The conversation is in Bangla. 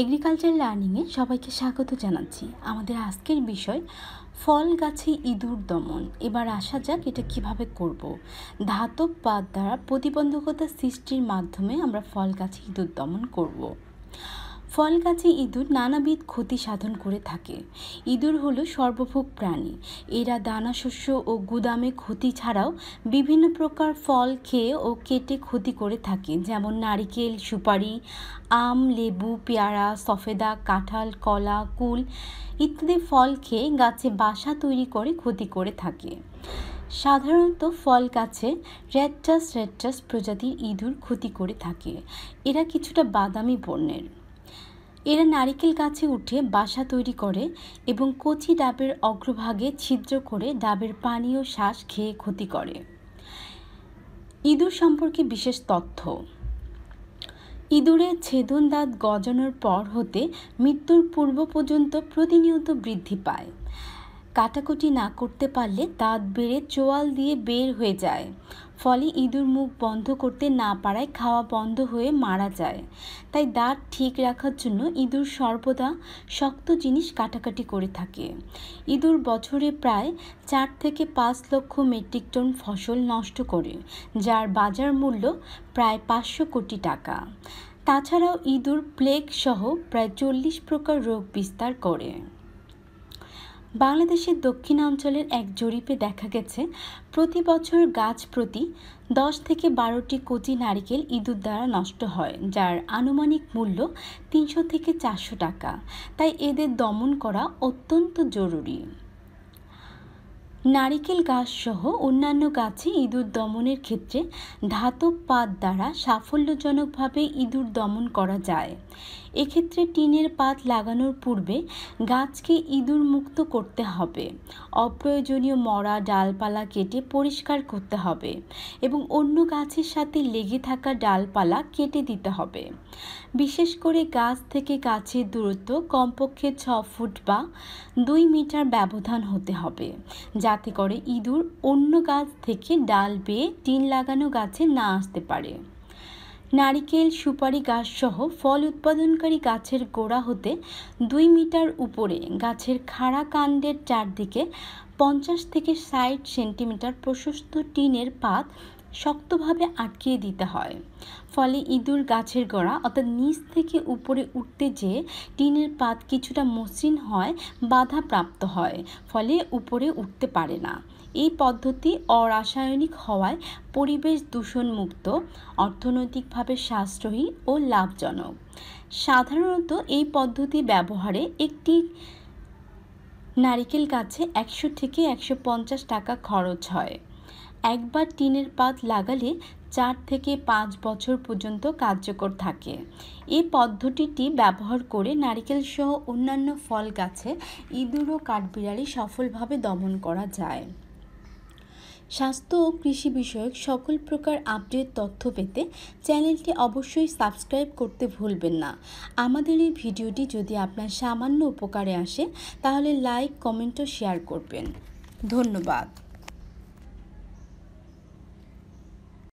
এগ্রিকালচার লার্নিংয়ে সবাইকে স্বাগত জানাচ্ছি আমাদের আজকের বিষয় ফল গাছে ইঁদুর দমন এবার আসা যাক এটা কিভাবে করব। ধাতব পাত দ্বারা প্রতিবন্ধকতা সৃষ্টির মাধ্যমে আমরা ফল গাছে ইঁদুর দমন করবো ফল গাছে ইঁদুর নানাবিধ ক্ষতি সাধন করে থাকে ইঁদুর হলো সর্বভোগ প্রাণী এরা দানাশস্য ও গুদামে ক্ষতি ছাড়াও বিভিন্ন প্রকার ফল খেয়ে ও কেটে ক্ষতি করে থাকে যেমন নারিকেল সুপারি আম লেবু পেয়ারা সফেদা কাঁঠাল কলা কুল ইত্যাদি ফল খেয়ে গাছে বাসা তৈরি করে ক্ষতি করে থাকে সাধারণত ফল গাছে রেডটাস রেডটাস প্রজাতির ইঁদুর ক্ষতি করে থাকে এরা কিছুটা বাদামি বর্ণের এরা নারিকেল গাছে উঠে বাসা তৈরি করে এবং কচি ডাবের অগ্রভাগে ছিদ্র করে ডাবের পানি ও শ্বাস খেয়ে ক্ষতি করে ইঁদুর সম্পর্কে বিশেষ তথ্য ইঁদুরের ছেদন দাঁত গজানোর পর হতে মৃত্যুর পূর্ব পর্যন্ত প্রতিনিয়ত বৃদ্ধি পায় কাটাকুটি না করতে পারলে দাঁত বেড়ে চোয়াল দিয়ে বের হয়ে যায় ফলে ইঁদুর মুখ বন্ধ করতে না পারায় খাওয়া বন্ধ হয়ে মারা যায় তাই দাঁত ঠিক রাখার জন্য ইঁদুর সর্বদা শক্ত জিনিস কাটাকাটি করে থাকে ইঁদুর বছরে প্রায় চার থেকে পাঁচ লক্ষ মেট্রিক টন ফসল নষ্ট করে যার বাজার মূল্য প্রায় পাঁচশো কোটি টাকা তাছাড়াও ইঁদুর প্লেগ সহ প্রায় চল্লিশ প্রকার রোগ বিস্তার করে বাংলাদেশের দক্ষিণাঞ্চলের এক জরিপে দেখা গেছে প্রতি বছর গাছ প্রতি দশ থেকে বারোটি কোটি নারিকেল ইঁদুর দ্বারা নষ্ট হয় যার আনুমানিক মূল্য তিনশো থেকে চারশো টাকা তাই এদের দমন করা অত্যন্ত জরুরি নারিকেল গাছ সহ অন্যান্য গাছে ইঁদুর দমনের ক্ষেত্রে ধাতব পাত দ্বারা সাফল্যজনকভাবে ইঁদুর দমন করা যায় এক্ষেত্রে টিনের পাত লাগানোর পূর্বে গাছকে ইঁদুর মুক্ত করতে হবে অপ্রয়োজনীয় মরা ডালপালা কেটে পরিষ্কার করতে হবে এবং অন্য গাছের সাথে লেগে থাকা ডালপালা কেটে দিতে হবে বিশেষ করে গাছ থেকে গাছের দূরত্ব কমপক্ষে ছ ফুট বা দুই মিটার ব্যবধান হতে হবে যা যাতে করে ইঁদুর অন্য গাছ থেকে ডাল বেয়ে টিন লাগানো গাছে না আসতে পারে নারিকেল সুপারি গাছসহ ফল উৎপাদনকারী গাছের গোড়া হতে দুই মিটার উপরে গাছের খাড়া কাণ্ডের চারদিকে পঞ্চাশ থেকে ষাট সেন্টিমিটার প্রশস্ত টিনের পাত শক্তভাবে আটকিয়ে দিতে হয় ফলে ইঁদুর গাছের গোড়া অর্থাৎ নিচ থেকে উপরে উঠতে যেয়ে টিনের পাত কিছুটা মসৃণ হয় বাধা প্রাপ্ত হয় ফলে উপরে উঠতে পারে না এই পদ্ধতি অরাসায়নিক হওয়ায় পরিবেশ দূষণমুক্ত অর্থনৈতিকভাবে সাশ্রয়ী ও লাভজনক সাধারণত এই পদ্ধতি ব্যবহারে একটি নারিকেল গাছে একশো থেকে একশো টাকা খরচ হয় একবার টিনের পাত লাগালে চার থেকে পাঁচ বছর পর্যন্ত কার্যকর থাকে এই পদ্ধতিটি ব্যবহার করে সহ অন্যান্য ফল গাছে ইঁদুর ও কাঠবিড়ালি সফলভাবে দমন করা যায় স্বাস্থ্য ও কৃষি বিষয়ক সকল প্রকার আপডেট তথ্য পেতে চ্যানেলটি অবশ্যই সাবস্ক্রাইব করতে ভুলবেন না আমাদের এই ভিডিওটি যদি আপনার সামান্য উপকারে আসে তাহলে লাইক কমেন্ট ও শেয়ার করবেন ধন্যবাদ